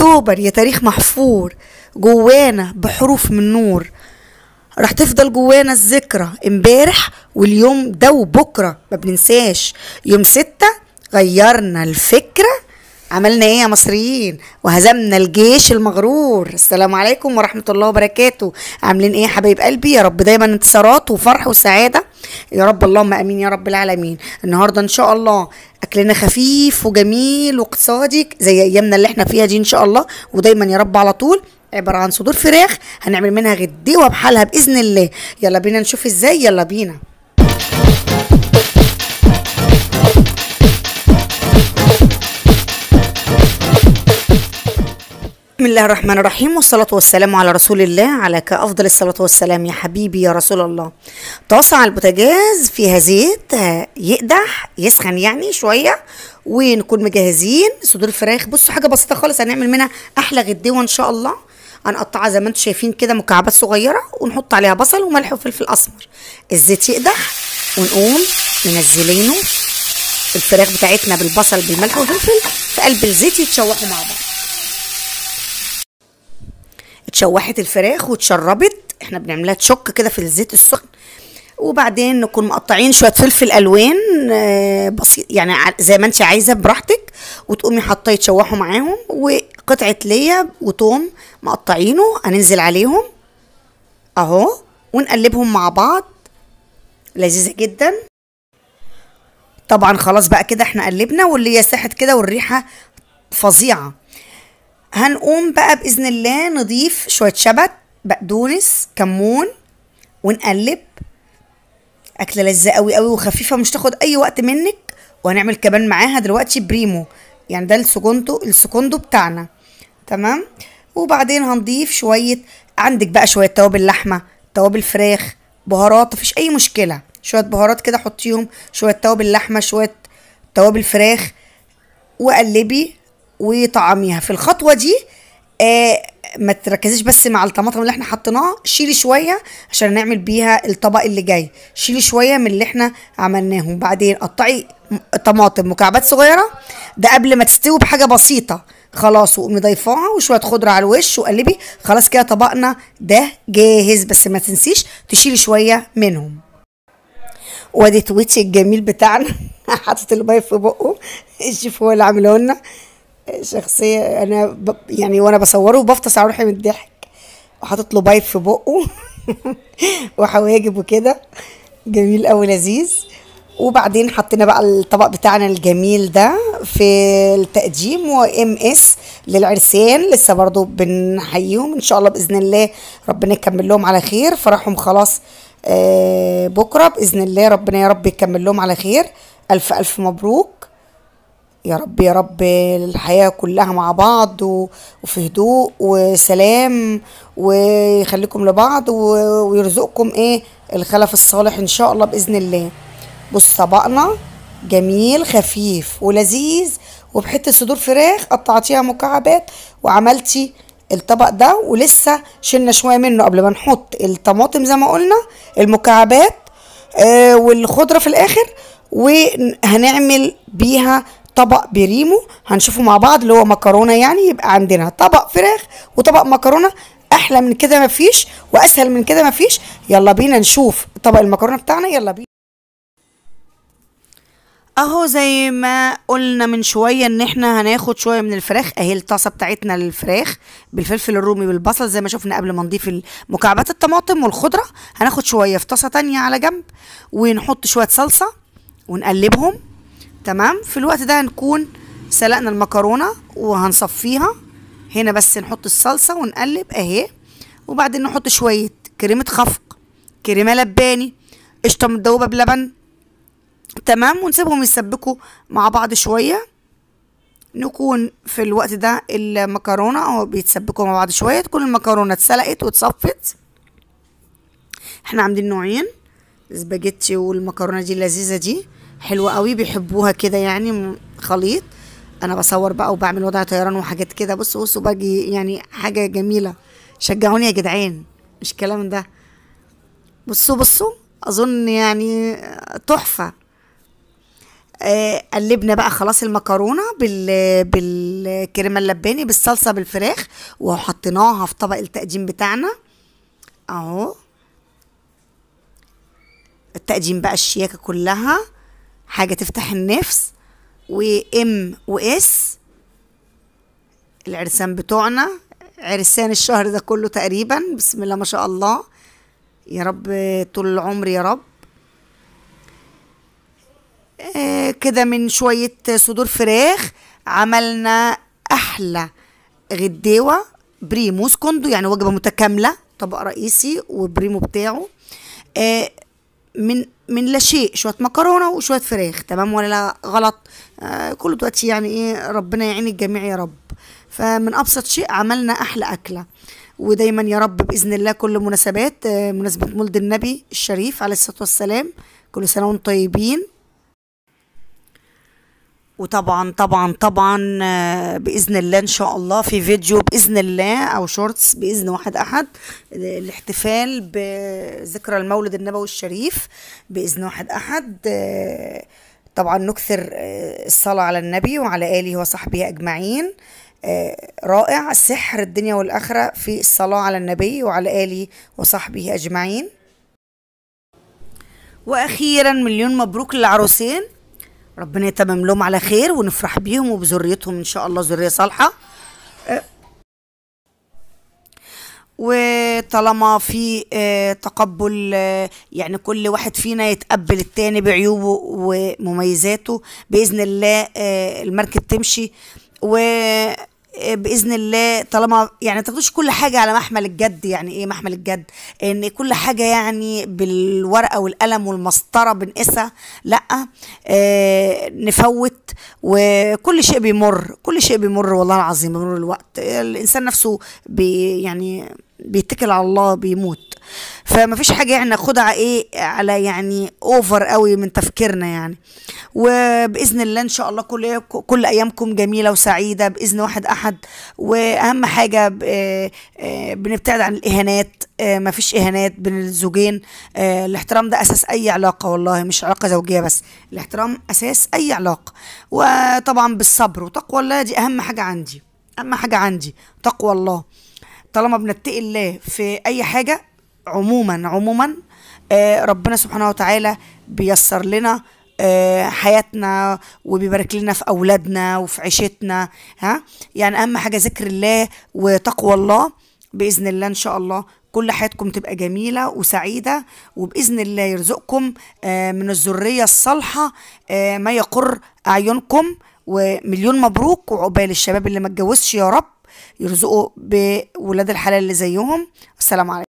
اكتوبر يا تاريخ محفور جوانا بحروف من نور راح تفضل جوانا الذكرى امبارح واليوم ده وبكرة ما بننساش يوم ستة غيرنا الفكرة عملنا ايه يا مصريين وهزمنا الجيش المغرور السلام عليكم ورحمة الله وبركاته عاملين ايه يا حبايب قلبي يا رب دايما انتصارات وفرح وسعادة يا رب اللهم امين يا رب العالمين النهارده ان شاء الله اكلنا خفيف وجميل واقتصادي زي ايامنا اللي احنا فيها دي ان شاء الله ودايما يا رب على طول عباره عن صدور فراخ هنعمل منها غديوه بحالها باذن الله يلا بينا نشوف ازاي يلا بينا بسم الله الرحمن الرحيم والصلاة والسلام على رسول الله عليك أفضل الصلاة والسلام يا حبيبي يا رسول الله طاسة على البوتاجاز فيها زيت آه، يقدح يسخن يعني شوية ونكون مجهزين صدور الفراخ بصوا حاجة بسيطة خالص هنعمل منها أحلى غديوة إن شاء الله هنقطعها زي ما انتم شايفين كده مكعبات صغيرة ونحط عليها بصل وملح وفلفل أسمر الزيت يقدح ونقوم منزلينه الفراخ بتاعتنا بالبصل بالملح والفلفل في قلب الزيت يتشوحوا مع بعض شوحت الفراخ واتشربت احنا بنعملها تشك كده في الزيت السخن وبعدين نكون مقطعين شويه فلفل الوان آه، بسيط يعني زي ما انت عايزه براحتك وتقومي حاطاه يتشوحوا معاهم وقطعه ليا وتوم مقطعينه هننزل عليهم اهو ونقلبهم مع بعض لذيذه جدا طبعا خلاص بقى كده احنا قلبنا هي ساحت كده والريحه فظيعه هنقوم بقى باذن الله نضيف شويه شبت بقدونس كمون ونقلب اكله لذة قوي قوي وخفيفه مش تاخد اي وقت منك وهنعمل كمان معاها دلوقتي بريمو يعني ده السكوندو السكوندو بتاعنا تمام وبعدين هنضيف شويه عندك بقى شويه توابل لحمه توابل فراخ بهارات مفيش اي مشكله شويه بهارات كده حطيهم شويه توابل لحمه شويه توابل فراخ وقلبي وطعميها في الخطوه دي آه، ما تركزيش بس مع الطماطم اللي احنا حطيناها شيلي شويه عشان نعمل بيها الطبق اللي جاي شيلي شويه من اللي احنا عملناهم وبعدين قطعي طماطم مكعبات صغيره ده قبل ما تستوي بحاجه بسيطه خلاص وقومي ضيفاها وشويه خضره على الوش وقلبي خلاص كده طبقنا ده جاهز بس ما تنسيش تشيلي شويه منهم وادي تويتش الجميل بتاعنا حاطط البايف في بقه الشيف هو اللي عامله لنا شخصيه انا ب... يعني وانا بصوره بفطس على روحي من الضحك وحاطط له بايب في بقه وحواجب وكده جميل قوي لذيذ وبعدين حطينا بقى الطبق بتاعنا الجميل ده في التقديم وام اس للعرسان لسه برضو بنحييهم ان شاء الله باذن الله ربنا يكمل لهم على خير فرحهم خلاص آه، بكره باذن الله ربنا يا رب يكمل لهم على خير الف الف مبروك يا رب يا رب الحياة كلها مع بعض وفي هدوء وسلام ويخليكم لبعض ويرزقكم ايه الخلف الصالح ان شاء الله بإذن الله بص طبقنا جميل خفيف ولذيذ وبحتة صدور فراخ قطعتيها مكعبات وعملتي الطبق ده ولسه شلنا شوية منه قبل ما نحط الطماطم زي ما قلنا المكعبات آه والخضرة في الآخر وهنعمل بيها طبق بريمو هنشوفه مع بعض اللي هو مكرونه يعني يبقى عندنا طبق فراخ وطبق مكرونه احلى من كده مفيش واسهل من كده مفيش يلا بينا نشوف طبق المكرونه بتاعنا يلا بينا اهو زي ما قلنا من شويه ان احنا هناخد شويه من الفراخ اهي الطاسه بتاعتنا للفراخ بالفلفل الرومي بالبصل زي ما شفنا قبل ما نضيف مكعبات الطماطم والخضره هناخد شويه في طاسه تانية على جنب ونحط شويه صلصه ونقلبهم تمام في الوقت ده هنكون سلقنا المكرونة وهنصفيها هنا بس نحط الصلصة ونقلب اهي وبعدين نحط شوية كريمة خفق كريمة لباني قشطة مدوبة بلبن تمام ونسيبهم يسبكوا مع بعض شوية نكون في الوقت ده المكرونة اهو بيتسبكوا مع بعض شوية تكون المكرونة اتسلقت واتصفت احنا عاملين نوعين سباجيتي والمكرونة دي اللذيذة دي حلوة قوي بيحبوها كده يعني خليط انا بصور بقى وبعمل وضع طيران وحاجات كده بص بص وباجي يعني حاجة جميلة شجعوني يا جدعان مش الكلام ده بصوا بصوا اظن يعني تحفة آه، قلبنا بقى خلاص المكرونه بال بالكريمه اللباني بالصلصه بالفراخ وحطيناها في طبق التقديم بتاعنا اهو التقديم بقى الشياكه كلها حاجة تفتح النفس وام واس العرسان بتوعنا عرسان الشهر ده كله تقريبا بسم الله ما شاء الله يا رب طول العمر يا رب آه كده من شوية صدور فراخ عملنا أحلى غديوة بريموس كوندو يعني وجبة متكاملة طبق رئيسي وبريمو بتاعه آه من من لا شيء شويه مكرونه وشويه فراخ تمام ولا لا غلط آه كل دلوقتي يعني ايه ربنا يعين الجميع يا رب فمن ابسط شيء عملنا احلى اكله ودايما يا رب باذن الله كل مناسبات آه مناسبه مولد النبي الشريف عليه الصلاه والسلام كل سنه وانتم طيبين وطبعا طبعا طبعا آه، باذن الله ان شاء الله في فيديو باذن الله او شورتس باذن واحد احد الاحتفال بذكرى المولد النبوي الشريف باذن واحد احد آه، طبعا نكثر آه، الصلاه على النبي وعلى اله وصحبه اجمعين رائع سحر الدنيا والاخره في الصلاه على النبي وعلى اله وصحبه اجمعين واخيرا مليون مبروك للعروسين ربنا يتمم لهم على خير ونفرح بيهم وبذريتهم ان شاء الله ذريه صالحه أه. وطالما في أه، تقبل أه، يعني كل واحد فينا يتقبل التاني بعيوبه ومميزاته باذن الله المركب تمشي و آه، باذن الله طالما يعني تاخدوش كل حاجه على محمل الجد يعني ايه محمل الجد ان كل حاجه يعني بالورقه والقلم والمسطره بنقيسها لا آه نفوت وكل شيء بيمر كل شيء بيمر والله العظيم بيمر الوقت الانسان نفسه بي يعني بيتكل على الله بيموت فما فيش حاجه يعني ناخدها ايه على يعني اوفر قوي من تفكيرنا يعني وباذن الله ان شاء الله كل كل ايامكم جميله وسعيده باذن واحد احد واهم حاجه آه، آه، بنبتعد عن الاهانات آه، ما فيش اهانات بين الزوجين الاحترام ده اساس اي علاقه والله مش علاقه زوجيه بس الاحترام اساس اي علاقه وطبعا بالصبر وتقوى الله دي اهم حاجه عندي اهم حاجه عندي تقوى الله طالما بنتقي الله في اي حاجه عموما عموما آه، ربنا سبحانه وتعالى بيسر لنا آه، حياتنا وبيبارك لنا في اولادنا وفي عيشتنا ها يعني اهم حاجه ذكر الله وتقوى الله باذن الله ان شاء الله كل حياتكم تبقى جميلة وسعيدة وبإذن الله يرزقكم آه، من الذرية الصالحة ما يقر أعينكم ومليون مبروك وعقبال الشباب اللي ما اتجوزش يا رب يرزقوا بولاد الحلال اللي زيهم السلام عليكم